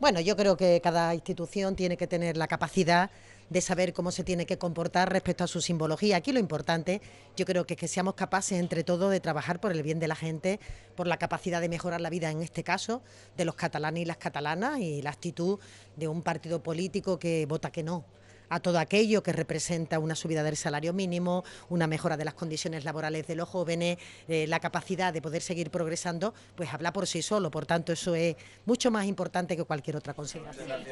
Bueno, yo creo que cada institución tiene que tener la capacidad de saber cómo se tiene que comportar respecto a su simbología. Aquí lo importante, yo creo que es que seamos capaces entre todos de trabajar por el bien de la gente, por la capacidad de mejorar la vida en este caso de los catalanes y las catalanas y la actitud de un partido político que vota que no a todo aquello que representa una subida del salario mínimo, una mejora de las condiciones laborales de los jóvenes, eh, la capacidad de poder seguir progresando, pues habla por sí solo. Por tanto, eso es mucho más importante que cualquier otra consideración.